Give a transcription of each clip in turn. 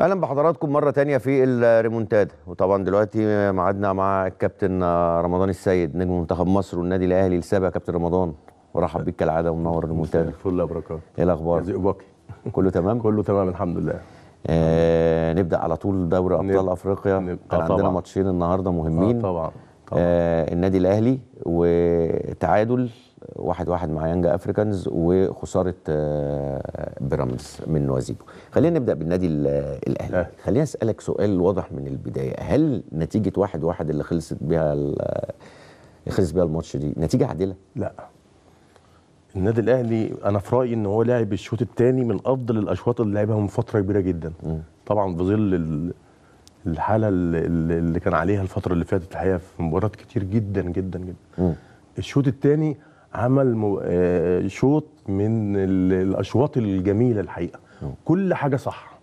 اهلا بحضراتكم مره تانية في الريمونتادا وطبعا دلوقتي معادنا مع الكابتن رمضان السيد نجم منتخب مصر والنادي الاهلي السابع كابتن رمضان ورحب بيك كالعاده ومنور الريمونتادا فل يا بركات ايه الاخبار؟ باقي كله تمام؟ كله تمام الحمد لله آه نبدا على طول دوري ابطال افريقيا كان آه، عندنا ماتشين النهارده مهمين آه، طبعا, طبعا. آه النادي الاهلي وتعادل واحد واحد مع يانجا افريكانز وخساره بيراميدز آه، من نوازيبو خلينا نبدا بالنادي الاهلي اه. خلينا اسالك سؤال واضح من البدايه هل نتيجه واحد واحد اللي خلصت بها آه، خلص بها الماتش دي نتيجه عادله لا النادي الاهلي انا في رايي ان هو لعب الشوط الثاني من افضل الاشواط اللي لعبها من فتره كبيره جدا م. طبعا ظل الحاله اللي كان عليها الفتره اللي فاتت الحقيقه في مباريات كتير جدا جدا جدا م. الشوط الثاني عمل آه، شوط من الاشواط الجميله الحقيقه كل حاجه صح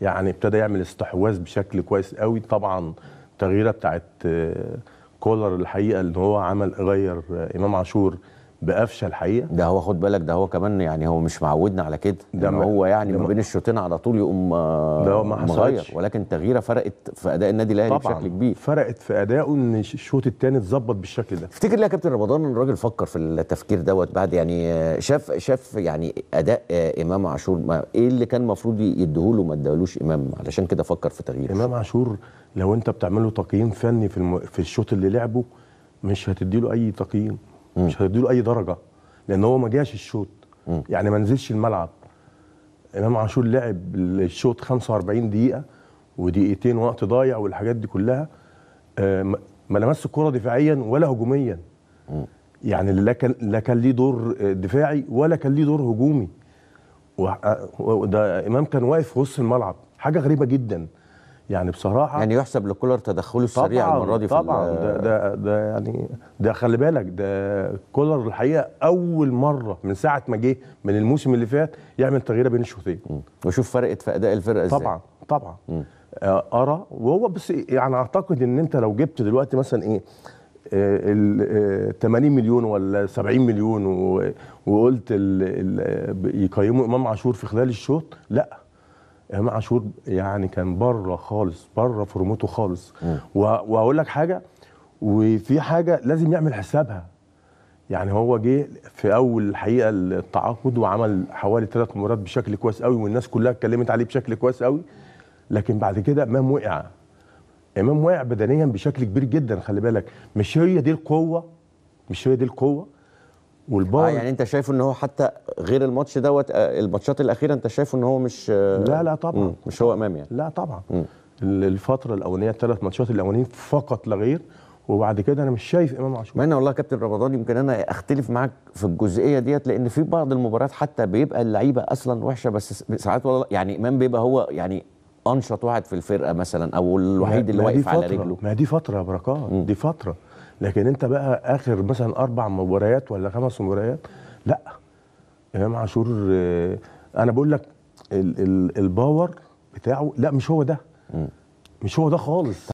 يعني ابتدى يعمل استحواذ بشكل كويس قوي طبعا التغييره بتاعت آه، كولر الحقيقه ان هو عمل غير آه، امام عاشور بقفشه الحقيقه ده هو خد بالك ده هو كمان يعني هو مش معودنا على كده ده ما هو يعني ما بين الشوطين على طول يقوم آه، ده هو ما حصلش ولكن تغييره فرقت في اداء النادي الاهلي بشكل كبير فرقت في ادائه ان الشوط الثاني اتظبط بالشكل ده تفتكر ليه يا كابتن رمضان الراجل فكر في التفكير دوت بعد يعني آه، شاف شاف يعني اداء آه، امام عاشور ايه اللي كان المفروض يديهوله ما ادالوش امام علشان كده فكر في تغييره امام عاشور لو انت بتعمله تقييم فني في الم... في الشوط اللي لعبه مش هتديله اي تقييم مش هيديله اي درجه لان هو ما جاش الشوط يعني ما نزلش الملعب امام عاشور لعب الشوط 45 دقيقه ودقيقتين وقت ضايع والحاجات دي كلها آه، ما لمسش الكره دفاعيا ولا هجوميا يعني لا كان لا كان ليه دور دفاعي ولا كان ليه دور هجومي وده آه، امام كان واقف في وسط الملعب حاجه غريبه جدا يعني بصراحه يعني يحسب لكولر تدخله السريع المره دي طبعا ده ده ده يعني ده خلي بالك ده كولر الحقيقه اول مره من ساعه ما جه من الموسم اللي فات يعمل تغييره بين الشوطين وشوف فرقت في اداء الفرقه ازاي طبعا طبعا آه، ارى وهو بس يعني اعتقد ان انت لو جبت دلوقتي مثلا ايه آه، ال 80 آه، مليون ولا 70 مليون وقلت يقيموا امام عاشور في خلال الشوط لا امام عاشور يعني كان بره خالص بره فورمته خالص واقول لك حاجه وفي حاجه لازم يعمل حسابها يعني هو جه في اول الحقيقه التعاقد وعمل حوالي ثلاث مباريات بشكل كويس قوي والناس كلها اتكلمت عليه بشكل كويس قوي لكن بعد كده امام وقع امام وقع بدنيا بشكل كبير جدا خلي بالك مش هي دي القوه مش هي دي القوه والباور آه يعني انت شايف ان هو حتى غير الماتش دوت آه، الماتشات الاخيره انت شايفه ان هو مش آه، لا لا طبعا مش هو امام يعني لا طبعا مم. الفتره الاولانيه الثلاث ماتشات الاولانيين فقط لا غير وبعد كده انا مش شايف امام عاشور مع ان والله كابتن رمضان يمكن انا اختلف معاك في الجزئيه ديت لان في بعض المباريات حتى بيبقى اللعيبه اصلا وحشه بس ساعات والله يعني امام بيبقى هو يعني انشط واحد في الفرقه مثلا او الوحيد اللي واقف على رجله ما دي فتره يا بركات دي فتره لكن انت بقى اخر مثلا اربع مباريات ولا خمس مباريات لا امام عاشور آه، انا بقول لك الباور بتاعه لا مش هو ده مش هو ده خالص